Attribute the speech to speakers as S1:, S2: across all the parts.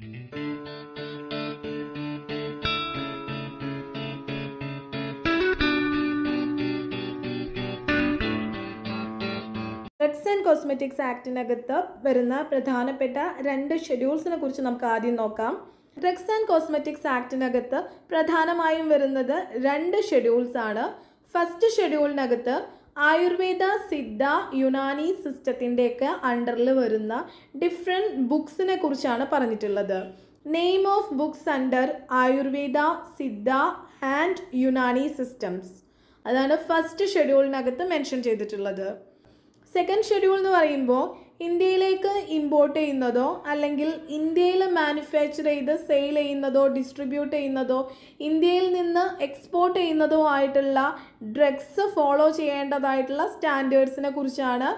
S1: drugs and cosmetics ആക്ടിനകത്ത് വരുന്ന പ്രധാനപ്പെട്ട രണ്ട് ഷെഡ്യൂൾസിനെ കുറിച്ച് നമുക്ക് ആദ്യം നോക്കാം ഡ്രഗ്സ് ആൻഡ് കോസ്മെറ്റിക്സ് ആക്ടിനകത്ത് പ്രധാനമായും വരുന്നത് രണ്ട് ഷെഡ്യൂൾസ് ആണ് ഫസ്റ്റ് ഷെഡ്യൂളിനകത്ത് ആയുർവേദ സിദ്ധ യുനാനി സിസ്റ്റത്തിൻ്റെയൊക്കെ അണ്ടറിൽ വരുന്ന ഡിഫറെൻറ്റ് ബുക്സിനെ കുറിച്ചാണ് പറഞ്ഞിട്ടുള്ളത് name of books under Ayurveda Siddha and Unani systems അതാണ് ഫസ്റ്റ് ഷെഡ്യൂളിനകത്ത് മെൻഷൻ ചെയ്തിട്ടുള്ളത് സെക്കൻഡ് ഷെഡ്യൂൾ എന്ന് പറയുമ്പോൾ ഇന്ത്യയിലേക്ക് ഇമ്പോർട്ട് ചെയ്യുന്നതോ അല്ലെങ്കിൽ ഇന്ത്യയിൽ മാനുഫാക്ചർ ചെയ്ത് സെയിൽ ചെയ്യുന്നതോ ഡിസ്ട്രിബ്യൂട്ട് ചെയ്യുന്നതോ ഇന്ത്യയിൽ നിന്ന് എക്സ്പോർട്ട് ചെയ്യുന്നതോ ആയിട്ടുള്ള ഡ്രഗ്സ് ഫോളോ ചെയ്യേണ്ടതായിട്ടുള്ള സ്റ്റാൻഡേർഡ്സിനെ കുറിച്ചാണ്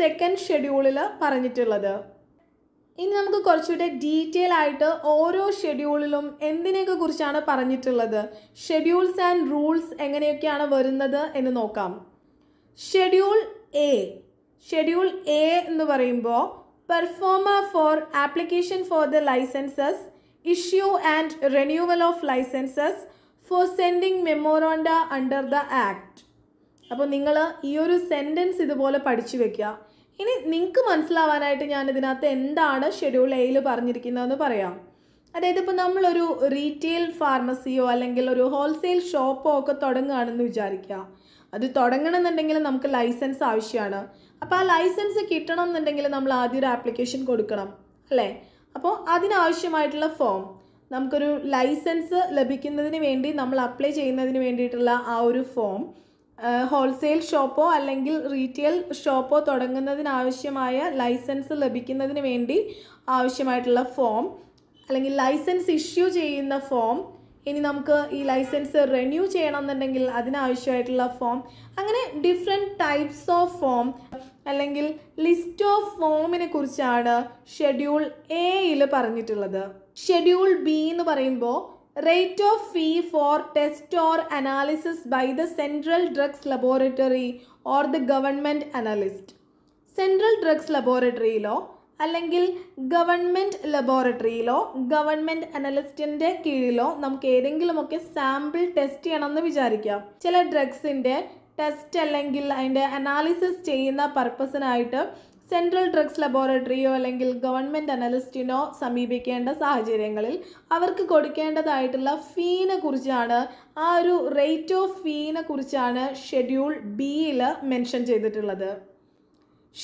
S1: സെക്കൻഡ് ഷെഡ്യൂളിൽ പറഞ്ഞിട്ടുള്ളത് ഇനി നമുക്ക് കുറച്ചുകൂടെ ഡീറ്റെയിൽ ആയിട്ട് ഓരോ ഷെഡ്യൂളിലും എന്തിനെയൊക്കെ കുറിച്ചാണ് പറഞ്ഞിട്ടുള്ളത് ഷെഡ്യൂൾസ് ആൻഡ് റൂൾസ് എങ്ങനെയൊക്കെയാണ് വരുന്നത് എന്ന് നോക്കാം ഷെഡ്യൂൾ എ ഷെഡ്യൂൾ എ എന്ന് പറയുമ്പോൾ proforma for application for the licences issue and renewal of licences for sending memoranda under the act അപ്പോൾ നിങ്ങൾ ഈ ഒരു സെൻറ്റൻസ് ഇതുപോലെ പഠിച്ചു വെക്കുക ഇനി നിങ്ങൾക്ക് മനസ്സിലാവാനായിട്ട് ഞാൻ ഇതിനകത്ത് എന്താണ് ഷെഡ്യൂൾ എയിൽ പറഞ്ഞിരിക്കുന്നതെന്ന് പറയാം അതായത് ഇപ്പോൾ നമ്മളൊരു റീറ്റെയിൽ ഫാർമസിയോ അല്ലെങ്കിൽ ഒരു ഹോൾസെയിൽ ഷോപ്പോ ഒക്കെ തുടങ്ങുകയാണെന്ന് വിചാരിക്കുക അത് തുടങ്ങണമെന്നുണ്ടെങ്കിൽ നമുക്ക് ലൈസൻസ് ആവശ്യമാണ് അപ്പോൾ ആ ലൈസൻസ് കിട്ടണം എന്നുണ്ടെങ്കിൽ നമ്മൾ ആദ്യം ഒരു ആപ്ലിക്കേഷൻ കൊടുക്കണം അല്ലേ അപ്പോൾ അതിനാവശ്യമായിട്ടുള്ള ഫോം നമുക്കൊരു ലൈസൻസ് ലഭിക്കുന്നതിന് വേണ്ടി നമ്മൾ അപ്ലൈ ചെയ്യുന്നതിന് വേണ്ടിയിട്ടുള്ള ആ ഒരു ഫോം ഹോൾസെയിൽ ഷോപ്പോ അല്ലെങ്കിൽ റീറ്റെയിൽ ഷോപ്പോ തുടങ്ങുന്നതിനാവശ്യമായ ലൈസൻസ് ലഭിക്കുന്നതിന് വേണ്ടി ആവശ്യമായിട്ടുള്ള ഫോം അല്ലെങ്കിൽ ലൈസൻസ് ഇഷ്യൂ ചെയ്യുന്ന ഫോം ഇനി നമുക്ക് ഈ ലൈസൻസ് റിന്യൂ ചെയ്യണമെന്നുണ്ടെങ്കിൽ അതിനാവശ്യമായിട്ടുള്ള ഫോം അങ്ങനെ ഡിഫറെൻറ്റ് ടൈപ്സ് ഓഫ് ഫോം അല്ലെങ്കിൽ ലിസ്റ്റ് ഓഫ് ഫോമിനെ കുറിച്ചാണ് ഷെഡ്യൂൾ എയിൽ പറഞ്ഞിട്ടുള്ളത് ഷെഡ്യൂൾ ബി എന്ന് പറയുമ്പോൾ rate of fee for test or analysis by the central drugs laboratory or the government analyst central drugs ലബോറട്ടറിയിലോ അല്ലെങ്കിൽ ഗവൺമെൻറ് ലബോറട്ടറിയിലോ ഗവൺമെൻറ് അനലിസ്റ്റിൻ്റെ കീഴിലോ നമുക്ക് ഏതെങ്കിലുമൊക്കെ സാമ്പിൾ ടെസ്റ്റ് ചെയ്യണമെന്ന് വിചാരിക്കാം ചില ഡ്രഗ്സിൻ്റെ ടെസ്റ്റ് അല്ലെങ്കിൽ അതിൻ്റെ അനാലിസിസ് ചെയ്യുന്ന പർപ്പസിനായിട്ട് സെൻട്രൽ ഡ്രഗ്സ് ലബോറട്ടറിയോ അല്ലെങ്കിൽ ഗവൺമെൻറ് അനലിസ്റ്റിനോ സമീപിക്കേണ്ട സാഹചര്യങ്ങളിൽ അവർക്ക് കൊടുക്കേണ്ടതായിട്ടുള്ള ഫീനെ കുറിച്ചാണ് ആ ഒരു റേറ്റ് ഓഫ് ഫീനെ കുറിച്ചാണ് ഷെഡ്യൂൾ ബിയിൽ മെൻഷൻ ചെയ്തിട്ടുള്ളത്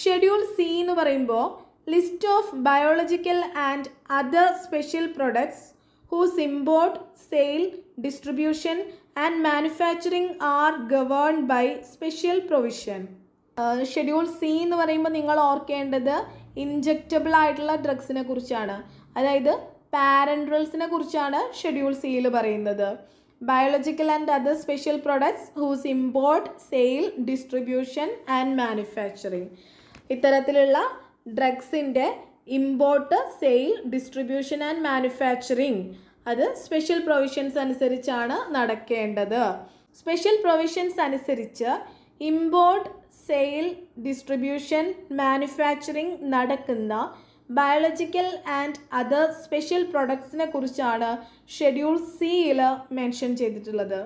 S1: ഷെഡ്യൂൾ സി എന്ന് പറയുമ്പോൾ list of biological and other special products whose import sale distribution and manufacturing are govern by special provision schedule C എന്ന് പറയുമ്പോൾ നിങ്ങൾ ഓർക്കേണ്ടത് ഇൻജക്റ്റബിൾ ആയിട്ടുള്ള ഡ്രഗ്സിനെ കുറിച്ചാണ് അതായത് പാരൻഡ്രൽസിനെ കുറിച്ചാണ് ഷെഡ്യൂൾ സിയിൽ പറയുന്നത് biological and other special products whose import sale distribution and manufacturing ഇത്തരത്തിലുള്ള ഡ്രഗ്സിൻ്റെ import sale distribution and manufacturing അത് സ്പെഷ്യൽ പ്രൊവിഷൻസ് അനുസരിച്ചാണ് നടക്കേണ്ടത് സ്പെഷ്യൽ പ്രൊവിഷൻസ് അനുസരിച്ച് ഇമ്പോർട്ട് സെയിൽ ഡിസ്ട്രിബ്യൂഷൻ മാനുഫാക്ചറിങ് നടക്കുന്ന ബയോളജിക്കൽ ആൻഡ് അതർ സ്പെഷ്യൽ പ്രൊഡക്ട്സിനെ കുറിച്ചാണ് ഷെഡ്യൂൾ സിയിൽ മെൻഷൻ ചെയ്തിട്ടുള്ളത്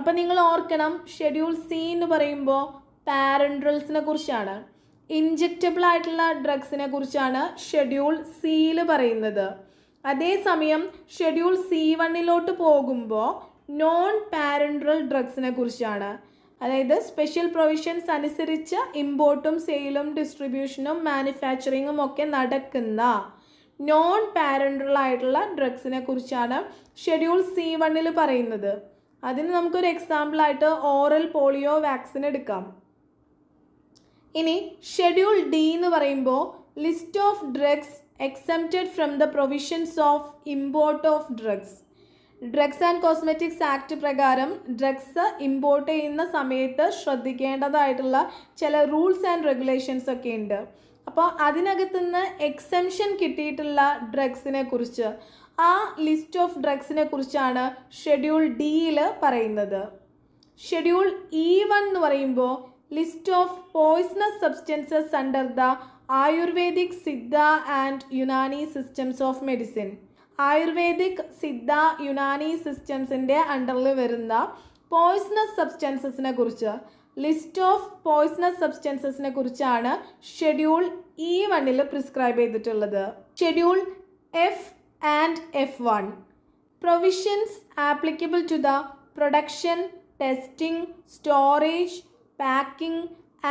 S1: അപ്പോൾ നിങ്ങൾ ഓർക്കണം ഷെഡ്യൂൾ സി എന്ന് പറയുമ്പോൾ പാരൻഡ്രൽസിനെ കുറിച്ചാണ് ഇൻജക്റ്റബിൾ ആയിട്ടുള്ള ഡ്രഗ്സിനെ കുറിച്ചാണ് ഷെഡ്യൂൾ സിയിൽ പറയുന്നത് അതേസമയം ഷെഡ്യൂൾ സി വണ്ണിലോട്ട് പോകുമ്പോൾ നോൺ പാരൻട്രൽ ഡ്രഗ്സിനെ കുറിച്ചാണ് അതായത് സ്പെഷ്യൽ പ്രൊവിഷൻസ് അനുസരിച്ച് ഇമ്പോർട്ടും സെയിലും ഡിസ്ട്രിബ്യൂഷനും മാനുഫാക്ചറിങ്ങും ഒക്കെ നടക്കുന്ന നോൺ പാരൻട്രൽ ആയിട്ടുള്ള ഡ്രഗ്സിനെ കുറിച്ചാണ് ഷെഡ്യൂൾ സി വണ്ണിൽ പറയുന്നത് അതിന് നമുക്കൊരു എക്സാമ്പിളായിട്ട് ഓറൽ പോളിയോ വാക്സിൻ എടുക്കാം ഇനി ഷെഡ്യൂൾ ഡി എന്ന് പറയുമ്പോൾ list of drugs exempted from the provisions of import of drugs drugs and cosmetics act പ്രകാരം ഡ്രഗ്സ് ഇമ്പോർട്ട് ചെയ്യുന്ന സമയത്ത് ശ്രദ്ധിക്കേണ്ടതായിട്ടുള്ള ചില റൂൾസ് ആൻഡ് റെഗുലേഷൻസ് ഒക്കെ ഉണ്ട് അപ്പോൾ അതിനകത്തുനിന്ന് എക്സംഷൻ കിട്ടിയിട്ടുള്ള ഡ്രഗ്സിനെ കുറിച്ച് ആ ലിസ്റ്റ് ഓഫ് ഡ്രഗ്സിനെ കുറിച്ചാണ് ഷെഡ്യൂൾ ഡിയിൽ പറയുന്നത് ഷെഡ്യൂൾ ഇ വൺ എന്ന് പറയുമ്പോൾ list of poisonous substances under the Ayurvedic Siddha and Unani systems of medicine Ayurvedic Siddha Unani സിസ്റ്റംസിൻ്റെ അണ്ടറിൽ വരുന്ന പോയ്സണസ് സബ്സ്റ്റൻസസിനെ കുറിച്ച് ലിസ്റ്റ് ഓഫ് പോയ്സണസ് സബ്സ്റ്റൻസസിനെ കുറിച്ചാണ് ഷെഡ്യൂൾ ഇ വണ്ണിൽ പ്രിസ്ക്രൈബ് ചെയ്തിട്ടുള്ളത് schedule F and F one provisions applicable to the production testing storage packing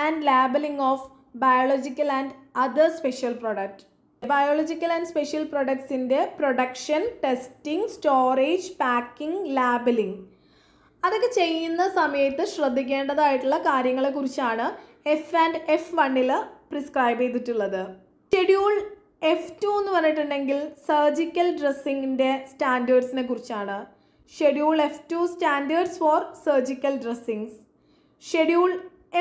S1: and labelling of biological and other special product biological and special പ്രൊഡക്ട്സിൻ്റെ production testing storage packing labelling അതൊക്കെ ചെയ്യുന്ന സമയത്ത് ശ്രദ്ധിക്കേണ്ടതായിട്ടുള്ള കാര്യങ്ങളെക്കുറിച്ചാണ് F and F വണ്ണിൽ prescribe ചെയ്തിട്ടുള്ളത് schedule F two എന്ന് പറഞ്ഞിട്ടുണ്ടെങ്കിൽ സർജിക്കൽ ഡ്രസ്സിങ്ങിൻ്റെ സ്റ്റാൻഡേർഡ്സിനെ കുറിച്ചാണ് schedule F two standards for surgical dressings schedule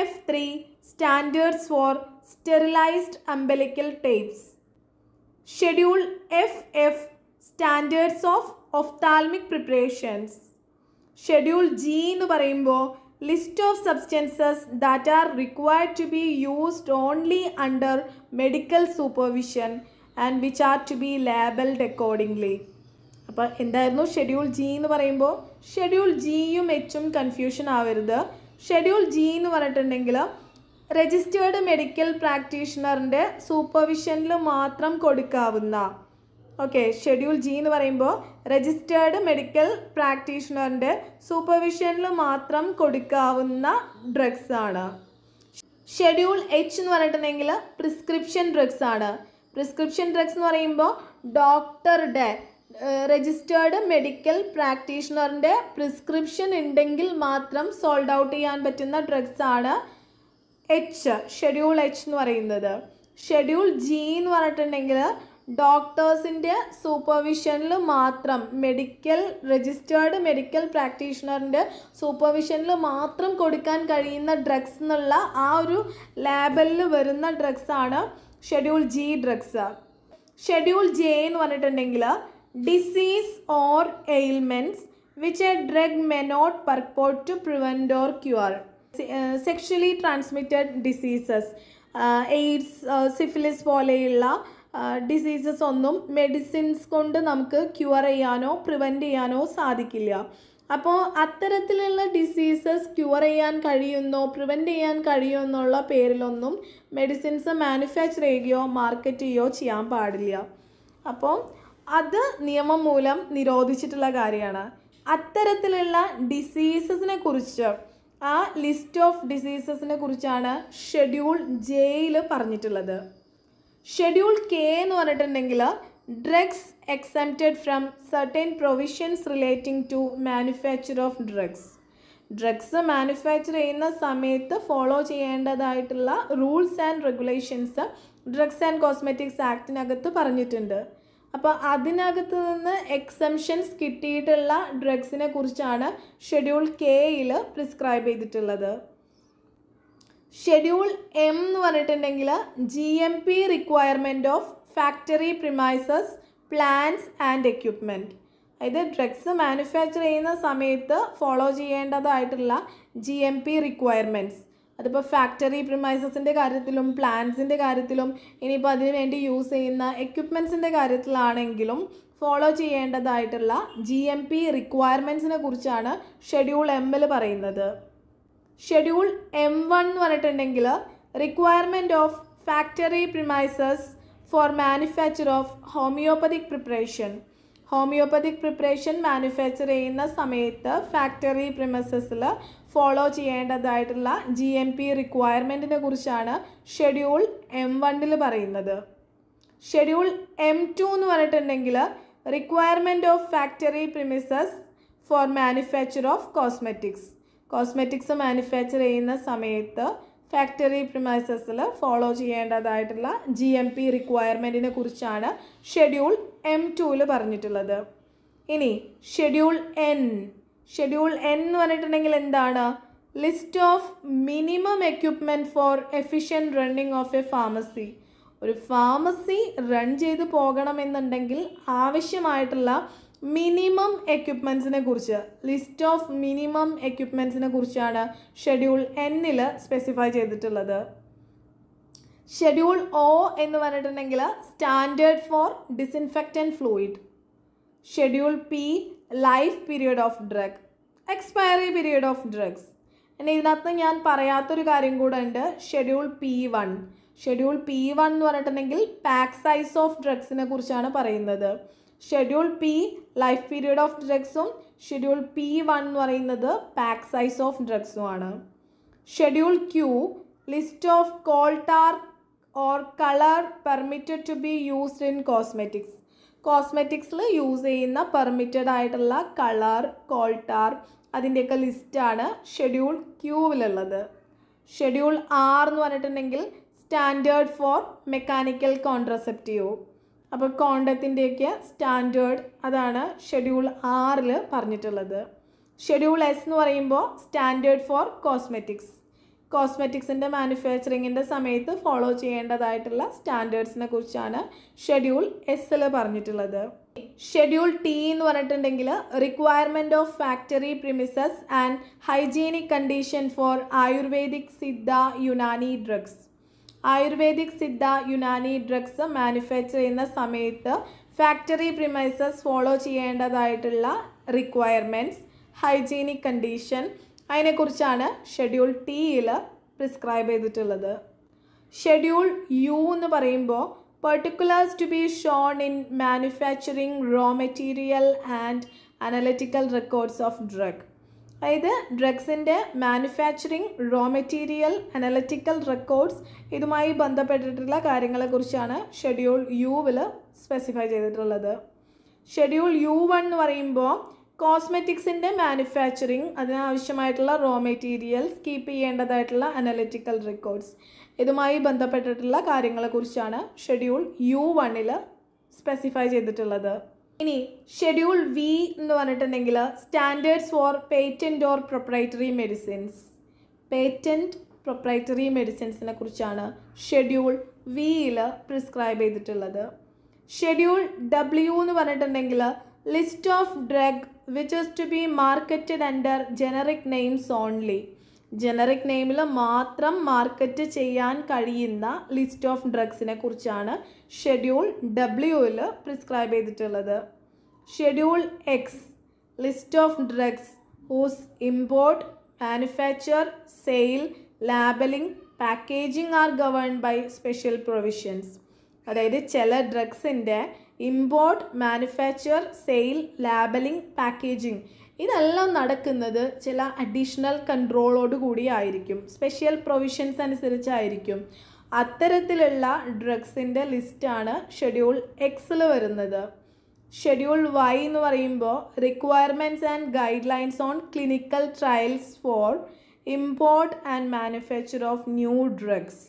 S1: F three standards four sterilized umbilical tapes schedule F F standards of ophthalmic preparations schedule G എന്ന് പറയുമ്പോൾ list of substances that are required to be used only under medical supervision and which are to be labelled accordingly അപ്പോൾ എന്തായിരുന്നു schedule G എന്ന് പറയുമ്പോൾ schedule ജിയും എച്ചും confusion ആവരുത് schedule G എന്ന് പറഞ്ഞിട്ടുണ്ടെങ്കിൽ രജിസ്റ്റേർഡ് മെഡിക്കൽ പ്രാക്ടീഷണറിൻ്റെ സൂപ്പർവിഷനിൽ മാത്രം കൊടുക്കാവുന്ന ഓക്കെ ഷെഡ്യൂൾ ജി എന്ന് പറയുമ്പോൾ രജിസ്റ്റേർഡ് മെഡിക്കൽ പ്രാക്ടീഷണറിൻ്റെ സൂപ്പർവിഷനിൽ മാത്രം കൊടുക്കാവുന്ന ഡ്രഗ്സ് ആണ് ഷെഡ്യൂൾ എച്ച് എന്ന് പറഞ്ഞിട്ടുണ്ടെങ്കിൽ പ്രിസ്ക്രിപ്ഷൻ ഡ്രഗ്സ് ആണ് പ്രിസ്ക്രിപ്ഷൻ ഡ്രഗ്സ് എന്ന് പറയുമ്പോൾ ഡോക്ടറുടെ രജിസ്റ്റേർഡ് മെഡിക്കൽ പ്രാക്ടീഷണറിൻ്റെ പ്രിസ്ക്രിപ്ഷൻ ഉണ്ടെങ്കിൽ മാത്രം സോൾഡ് ഔട്ട് ചെയ്യാൻ പറ്റുന്ന ഡ്രഗ്സാണ് എച്ച് ഷെഡ്യൂൾ എച്ച് എന്ന് പറയുന്നത് ഷെഡ്യൂൾ ജി എന്ന് പറഞ്ഞിട്ടുണ്ടെങ്കിൽ ഡോക്ടേഴ്സിൻ്റെ സൂപ്പർവിഷനിൽ മാത്രം മെഡിക്കൽ രജിസ്റ്റേർഡ് മെഡിക്കൽ പ്രാക്ടീഷണറിൻ്റെ സൂപ്പർവിഷനിൽ മാത്രം കൊടുക്കാൻ കഴിയുന്ന ഡ്രഗ്സ് എന്നുള്ള ആ ഒരു ലാബലിൽ വരുന്ന ഡ്രഗ്സാണ് schedule G drugs schedule J എന്ന് പറഞ്ഞിട്ടുണ്ടെങ്കിൽ disease or ailments which a drug may not not to prevent or cure sexually transmitted diseases AIDS syphilis പോലെയുള്ള ഡിസീസസ് uh, ഒന്നും മെഡിസിൻസ് കൊണ്ട് നമുക്ക് ക്യൂർ ചെയ്യാനോ പ്രിവെൻറ്റ് ചെയ്യാനോ സാധിക്കില്ല അപ്പോൾ അത്തരത്തിലുള്ള ഡിസീസസ് ക്യൂർ ചെയ്യാൻ കഴിയുന്നോ പ്രിവെൻറ്റ് ചെയ്യാൻ കഴിയുമോ എന്നുള്ള പേരിലൊന്നും മെഡിസിൻസ് മാനുഫാക്ചർ ചെയ്യുകയോ മാർക്കറ്റ് ചെയ്യുകയോ ചെയ്യാൻ പാടില്ല അപ്പോൾ അത് നിയമം മൂലം നിരോധിച്ചിട്ടുള്ള കാര്യമാണ് അത്തരത്തിലുള്ള ഡിസീസസിനെ കുറിച്ച് ആ ലിസ്റ്റ് ഓഫ് ഡിസീസസിനെ കുറിച്ചാണ് ഷെഡ്യൂൾ ജെയിൽ പറഞ്ഞിട്ടുള്ളത് ഷെഡ്യൂൾ കെ എന്ന് പറഞ്ഞിട്ടുണ്ടെങ്കിൽ drugs excepted from certain provisions relating to manufacture of drugs drugs manufacture ചെയ്യുന്ന സമയത്ത് ഫോളോ ചെയ്യേണ്ടതായിട്ടുള്ള rules and regulations drugs and cosmetics ആക്ടിനകത്ത് പറഞ്ഞിട്ടുണ്ട് അപ്പോൾ അതിനകത്ത് നിന്ന് എക്സംഷൻസ് കിട്ടിയിട്ടുള്ള ഡ്രഗ്സിനെ കുറിച്ചാണ് ഷെഡ്യൂൾ കെയിൽ പ്രിസ്ക്രൈബ് ചെയ്തിട്ടുള്ളത് ഷെഡ്യൂൾ എം എന്ന് പറഞ്ഞിട്ടുണ്ടെങ്കിൽ G M P requirement of factory premises plans and equipment അതായത് ഡ്രഗ്സ് മാനുഫാക്ചർ ചെയ്യുന്ന സമയത്ത് ഫോളോ ചെയ്യേണ്ടതായിട്ടുള്ള ജി എം പി റിക്വയർമെൻറ്റ്സ് അതിപ്പോൾ ഫാക്ടറി പ്രിമൈസസിൻ്റെ കാര്യത്തിലും പ്ലാന്റ്സിൻ്റെ കാര്യത്തിലും ഇനിയിപ്പോൾ അതിനുവേണ്ടി യൂസ് ചെയ്യുന്ന എക്യുപ്മെൻസിൻ്റെ കാര്യത്തിലാണെങ്കിലും ഫോളോ ചെയ്യേണ്ടതായിട്ടുള്ള ജി എം പി റിക്വയർമെൻസിനെ കുറിച്ചാണ് ഷെഡ്യൂൾ എമ്മിൽ പറയുന്നത് ഷെഡ്യൂൾ എം വൺ എന്ന് പറഞ്ഞിട്ടുണ്ടെങ്കിൽ requirement of factory premises for manufacture of homoeopathic preparation homoeopathic preparation manufacture ചെയ്യുന്ന സമയത്ത് ഫാക്ടറി പ്രിമസസിൽ ഫോളോ ചെയ്യേണ്ടതായിട്ടുള്ള ജി എം പി റിക്വയർമെൻറ്റിനെ കുറിച്ചാണ് ഷെഡ്യൂൾ എം വണ്ണിൽ പറയുന്നത് ഷെഡ്യൂൾ എം ടു എന്ന് പറഞ്ഞിട്ടുണ്ടെങ്കിൽ requirement of factory premises for manufacture of cosmetics cosmetics manufacture ചെയ്യുന്ന സമയത്ത് ഫാക്ടറി പ്രിമൈസസിൽ ഫോളോ ചെയ്യേണ്ടതായിട്ടുള്ള ജി എം പി റിക്വയർമെൻറ്റിനെ കുറിച്ചാണ് ഷെഡ്യൂൾ എം ടുവിൽ പറഞ്ഞിട്ടുള്ളത് ഇനി ഷെഡ്യൂൾ എൻ ഷെഡ്യൂൾ എൻ എന്ന് പറഞ്ഞിട്ടുണ്ടെങ്കിൽ എന്താണ് list of minimum equipment for efficient running of a pharmacy ഒരു ഫാർമസി റൺ ചെയ്ത് പോകണമെന്നുണ്ടെങ്കിൽ ആവശ്യമായിട്ടുള്ള മിനിമം എക്യുപ്മെൻസിനെ കുറിച്ച് ലിസ്റ്റ് ഓഫ് മിനിമം എക്യുപ്മെൻസിനെ കുറിച്ചാണ് ഷെഡ്യൂൾ എന്നിൽ സ്പെസിഫൈ ചെയ്തിട്ടുള്ളത് ഷെഡ്യൂൾ ഒ എന്ന് പറഞ്ഞിട്ടുണ്ടെങ്കിൽ standard for disinfectant fluid schedule P life period of drug expiry period of drugs ഇനി ഇതിനകത്ത് ഞാൻ പറയാത്തൊരു കാര്യം കൂടെ ഉണ്ട് schedule P one schedule P one എന്ന് പറഞ്ഞിട്ടുണ്ടെങ്കിൽ പാക്ക് സൈസ് ഓഫ് ഡ്രഗ്സിനെ കുറിച്ചാണ് പറയുന്നത് schedule P life period of ഡ്രഗ്സും ഷെഡ്യൂൾ പി വൺ എന്ന് പറയുന്നത് പാക്ക് സൈസ് ഓഫ് ഡ്രഗ്സുമാണ് schedule Q list of coal tar or colour permitted to be used in cosmetics കോസ്മെറ്റിക്സിൽ യൂസ് ചെയ്യുന്ന പെർമിറ്റഡ് ആയിട്ടുള്ള കളർ കോൾട്ടാർ അതിൻ്റെയൊക്കെ ലിസ്റ്റാണ് ഷെഡ്യൂൾ ക്യൂവിലുള്ളത് ഷെഡ്യൂൾ ആർ എന്ന് പറഞ്ഞിട്ടുണ്ടെങ്കിൽ സ്റ്റാൻഡേർഡ് ഫോർ മെക്കാനിക്കൽ കോൺട്രസെപ്റ്റീവ് അപ്പോൾ കോണ്ടത്തിൻ്റെയൊക്കെ സ്റ്റാൻഡേർഡ് അതാണ് ഷെഡ്യൂൾ ആറിൽ പറഞ്ഞിട്ടുള്ളത് ഷെഡ്യൂൾ എസ് എന്ന് പറയുമ്പോൾ സ്റ്റാൻഡേർഡ് ഫോർ കോസ്മെറ്റിക്സ് കോസ്മെറ്റിക്സിൻ്റെ മാനുഫാക്ചറിങ്ങിൻ്റെ സമയത്ത് ഫോളോ ചെയ്യേണ്ടതായിട്ടുള്ള സ്റ്റാൻഡേർഡ്സിനെ കുറിച്ചാണ് ഷെഡ്യൂൾ എസ്സിൽ പറഞ്ഞിട്ടുള്ളത് ഷെഡ്യൂൾ ടി എന്ന് പറഞ്ഞിട്ടുണ്ടെങ്കിൽ requirement of factory premises and hygienic condition for Ayurvedic Siddha Unani drugs Ayurvedic Siddha Unani drugs manufacture ചെയ്യുന്ന സമയത്ത് ഫാക്ടറി പ്രിമൈസസ് ഫോളോ ചെയ്യേണ്ടതായിട്ടുള്ള റിക്വയർമെൻറ്റ്സ് ഹൈജീനിക് കണ്ടീഷൻ അതിനെക്കുറിച്ചാണ് ഷെഡ്യൂൾ ടിയിൽ പ്രിസ്ക്രൈബ് ചെയ്തിട്ടുള്ളത് ഷെഡ്യൂൾ യു എന്ന് പറയുമ്പോൾ particulars to be shown in manufacturing raw material and analytical records of drug അതായത് ഡ്രഗ്സിൻ്റെ manufacturing raw material analytical records ഇതുമായി ബന്ധപ്പെട്ടിട്ടുള്ള കാര്യങ്ങളെക്കുറിച്ചാണ് ഷെഡ്യൂൾ യുവിൽ സ്പെസിഫൈ ചെയ്തിട്ടുള്ളത് ഷെഡ്യൂൾ യു വൺ എന്ന് പറയുമ്പോൾ കോസ്മെറ്റിക്സിൻ്റെ മാനുഫാക്ചറിങ് അതിനാവശ്യമായിട്ടുള്ള റോ മെറ്റീരിയൽസ് കീപ്പ് ചെയ്യേണ്ടതായിട്ടുള്ള അനലറ്റിക്കൽ റെക്കോർഡ്സ് ഇതുമായി ബന്ധപ്പെട്ടിട്ടുള്ള കാര്യങ്ങളെക്കുറിച്ചാണ് ഷെഡ്യൂൾ യു വണ്ണിൽ സ്പെസിഫൈ ചെയ്തിട്ടുള്ളത് ഇനി ഷെഡ്യൂൾ വി എന്ന് പറഞ്ഞിട്ടുണ്ടെങ്കിൽ standards for patent or proprietary medicines patent proprietary മെഡിസിൻസിനെ കുറിച്ചാണ് ഷെഡ്യൂൾ വിയിൽ പ്രിസ്ക്രൈബ് ചെയ്തിട്ടുള്ളത് ഷെഡ്യൂൾ ഡബ്ല്യു എന്ന് പറഞ്ഞിട്ടുണ്ടെങ്കിൽ list of drug which is to be marketed under generic names only generic നെയിമിൽ മാത്രം മാർക്കറ്റ് ചെയ്യാൻ കഴിയുന്ന ലിസ്റ്റ് ഓഫ് ഡ്രഗ്സിനെ കുറിച്ചാണ് ഷെഡ്യൂൾ ഡബ്ല്യുവിൽ പ്രിസ്ക്രൈബ് ചെയ്തിട്ടുള്ളത് schedule X list of drugs whose import manufacture sale labelling packaging are govern by special provisions അതായത് ചില ഡ്രഗ്സിൻ്റെ import manufacture sale labelling packaging ഇതെല്ലാം നടക്കുന്നത് ചില അഡീഷണൽ കൺട്രോളോട് കൂടിയായിരിക്കും സ്പെഷ്യൽ പ്രൊവിഷൻസ് അനുസരിച്ചായിരിക്കും അത്തരത്തിലുള്ള ഡ്രഗ്സിൻ്റെ ലിസ്റ്റാണ് ഷെഡ്യൂൾ എക്സിൽ വരുന്നത് ഷെഡ്യൂൾ വൈ എന്ന് പറയുമ്പോൾ requirements and guidelines on clinical trials for import and manufacture of new drugs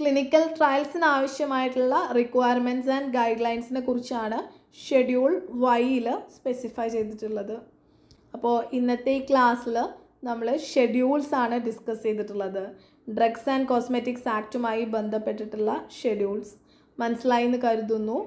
S1: clinical ട്രയൽസിന് ആവശ്യമായിട്ടുള്ള റിക്വയർമെൻറ്റ്സ് ആൻഡ് ഗൈഡ് ലൈൻസിനെ കുറിച്ചാണ് ഷെഡ്യൂൾ വൈയിൽ സ്പെസിഫൈ ചെയ്തിട്ടുള്ളത് അപ്പോൾ ഇന്നത്തെ ഈ ക്ലാസ്സിൽ നമ്മൾ ഷെഡ്യൂൾസ് ആണ് ഡിസ്കസ് ചെയ്തിട്ടുള്ളത് ഡ്രഗ്സ് ആൻഡ് കോസ്മെറ്റിക്സ് ആക്റ്റുമായി ബന്ധപ്പെട്ടിട്ടുള്ള ഷെഡ്യൂൾസ് മനസ്സിലായി എന്ന് കരുതുന്നു